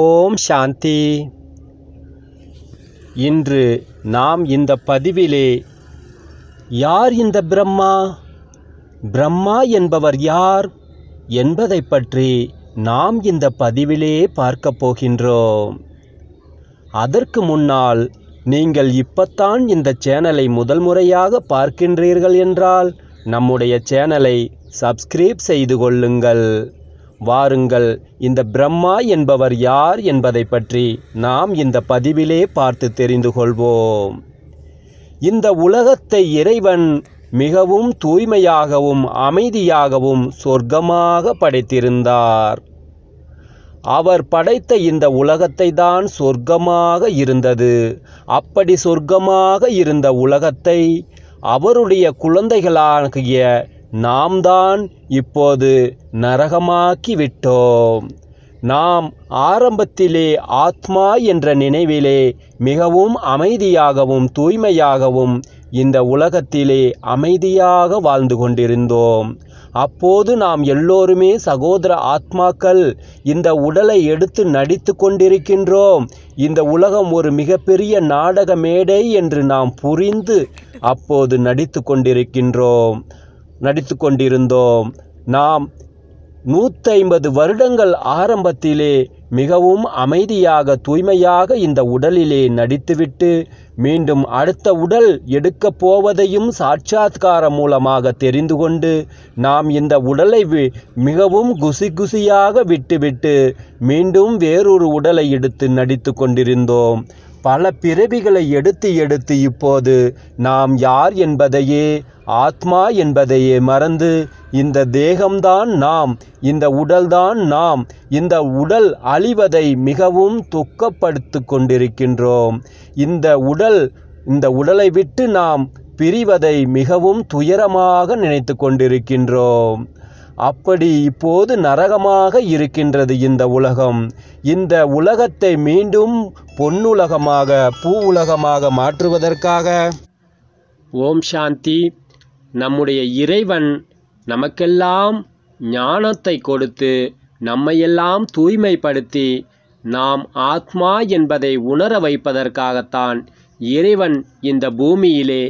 ஓம் சாந்தி இன்று நாம் இந்த பதிவிலே யார் இந்த பிரம்மா பிரம்மா என்பவர் யார் என்பதை பற்றி நாம் இந்த பதிவிலே பார்க்கப் போகின்றோம் அதற்கு முன்னால் நீங்கள் இப்பத்தான் இந்த சேனலை முதல் முறையாக பார்க்கின்றீர்கள் என்றால் நம்முடைய சேனலை சப்ஸ்கிரைப் செய்து கொள்ளுங்கள் வாருங்கள் இந்த பிரம்மா என்பவர் யார் என்பதை பற்றி நாம் இந்த பதிவிலே பார்த்து தெரிந்து கொள்வோம் இந்த உலகத்தை இறைவன் மிகவும் தூய்மையாகவும் அமைதியாகவும் சொர்க்கமாக படைத்திருந்தார் அவர் படைத்த இந்த உலகத்தை தான் சொர்க்கமாக இருந்தது அப்படி சொர்க்கமாக இருந்த உலகத்தை அவருடைய குழந்தைகளாகிய நாம் தான் இப்போது நரகமாக்கிவிட்டோம் நாம் ஆரம்பத்திலே ஆத்மா என்ற நினைவிலே மிகவும் அமைதியாகவும் தூய்மையாகவும் இந்த உலகத்திலே அமைதியாக வாழ்ந்து கொண்டிருந்தோம் அப்போது நாம் எல்லோருமே சகோதர ஆத்மாக்கள் இந்த உடலை எடுத்து நடித்து கொண்டிருக்கின்றோம் இந்த உலகம் ஒரு மிகப்பெரிய நாடக மேடை என்று நாம் புரிந்து அப்போது நடித்து கொண்டிருக்கின்றோம் நடித்து கொண்டிருந்தோம் நாம் நூற்றைம்பது வருடங்கள் ஆரம்பத்திலே மிகவும் அமைதியாக தூய்மையாக இந்த உடலிலே நடித்துவிட்டு மீண்டும் அடுத்த உடல் எடுக்கப் போவதையும் சாட்சாத்காரம் மூலமாக தெரிந்து கொண்டு நாம் இந்த உடலை மிகவும் குசி குசியாக விட்டுவிட்டு மீண்டும் வேறொரு உடலை எடுத்து நடித்து கொண்டிருந்தோம் பல பிறவிகளை எடுத்து எடுத்து இப்போது நாம் யார் என்பதையே ஆத்மா என்பதையே மறந்து இந்த தேகம்தான் நாம் இந்த உடல்தான் நாம் இந்த உடல் அழிவதை மிகவும் துக்கப்படுத்து கொண்டிருக்கின்றோம் இந்த உடல் இந்த உடலை விட்டு நாம் பிரிவதை மிகவும் துயரமாக நினைத்து கொண்டிருக்கின்றோம் அப்படி இப்போது நரகமாக இருக்கின்றது இந்த உலகம் இந்த உலகத்தை மீண்டும் பொன்னுலகமாக பூ உலகமாக மாற்றுவதற்காக ஓம் சாந்தி நம்முடைய இறைவன் நமக்கெல்லாம் ஞானத்தை கொடுத்து நம்மையெல்லாம் தூய்மைப்படுத்தி நாம் ஆத்மா என்பதை உணர வைப்பதற்காகத்தான் இறைவன் இந்த பூமியிலே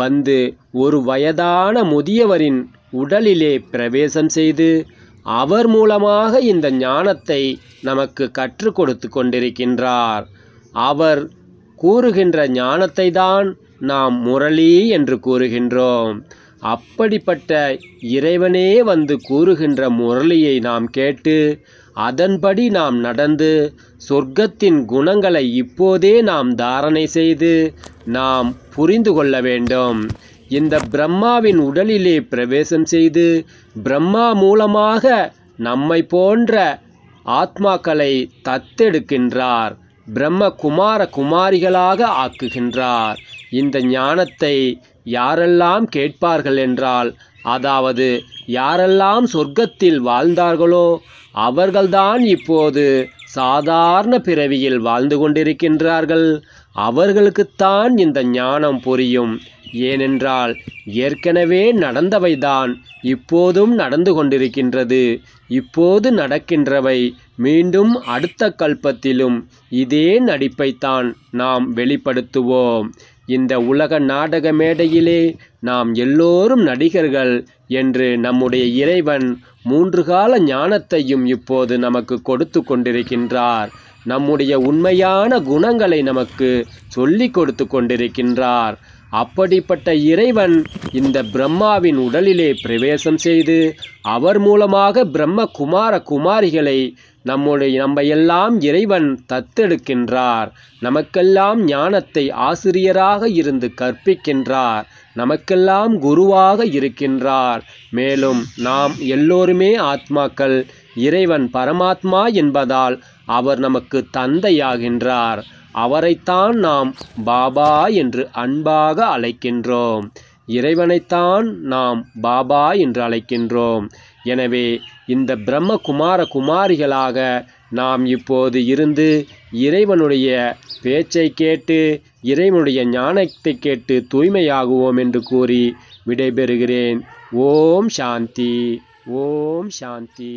வந்து ஒரு வயதான முதியவரின் உடலிலே பிரவேசம் செய்து அவர் மூலமாக இந்த ஞானத்தை நமக்கு கற்றுக் கொடுத்து கொண்டிருக்கின்றார் அவர் கூறுகின்ற ஞானத்தை தான் நாம் முரளி என்று கூறுகின்றோம் அப்படிப்பட்ட இறைவனே வந்து கூறுகின்ற முரளியை நாம் கேட்டு அதன்படி நாம் நடந்து சொர்க்கத்தின் குணங்களை இப்போதே நாம் தாரணை செய்து நாம் புரிந்து கொள்ள வேண்டும் இந்த பிரம்மாவின் உடலிலே பிரவேசம் செய்து பிரம்மா மூலமாக நம்மை போன்ற ஆத்மாக்களை தத்தெடுக்கின்றார் பிரம்ம குமார குமாரிகளாக ஆக்குகின்றார் இந்த ஞானத்தை யாரெல்லாம் கேட்பார்கள் என்றால் அதாவது யாரெல்லாம் சொர்க்கத்தில் வாழ்ந்தார்களோ அவர்கள்தான் இப்போது சாதாரண பிறவியில் வாழ்ந்து கொண்டிருக்கின்றார்கள் அவர்களுக்குத்தான் இந்த ஞானம் புரியும் ஏனென்றால் ஏற்கனவே நடந்தவைதான் இப்போதும் நடந்து கொண்டிருக்கின்றது இப்போது நடக்கின்றவை மீண்டும் அடுத்த கல்பத்திலும் இதே நடிப்பைத்தான் நாம் வெளிப்படுத்துவோம் இந்த உலக நாடக மேடையிலே நாம் எல்லோரும் நடிகர்கள் என்று நம்முடைய இறைவன் மூன்று கால ஞானத்தையும் இப்போது நமக்கு கொடுத்து கொண்டிருக்கின்றார் நம்முடைய உண்மையான குணங்களை நமக்கு சொல்லிக் கொடுத்து கொண்டிருக்கின்றார் அப்படிப்பட்ட இறைவன் இந்த பிரம்மாவின் உடலிலே பிரவேசம் செய்து அவர் மூலமாக பிரம்ம குமார குமாரிகளை நம்முடைய நம்ம எல்லாம் இறைவன் தத்தெடுக்கின்றார் நமக்கெல்லாம் ஞானத்தை ஆசிரியராக இருந்து கற்பிக்கின்றார் நமக்கெல்லாம் குருவாக இருக்கின்றார் மேலும் நாம் எல்லோருமே ஆத்மாக்கள் இறைவன் பரமாத்மா என்பதால் அவர் நமக்கு தந்தையாகின்றார் அவரைத்தான் நாம் பாபா என்று அன்பாக அழைக்கின்றோம் இறைவனைத்தான் நாம் பாபா என்று அழைக்கின்றோம் எனவே இந்த பிரம்ம குமார குமாரிகளாக நாம் இப்போது இருந்து இறைவனுடைய பேச்சை கேட்டு இறைவனுடைய ஞானத்தை கேட்டு தூய்மையாகுவோம் என்று கூறி விடைபெறுகிறேன் ஓம் சாந்தி ஓம் சாந்தி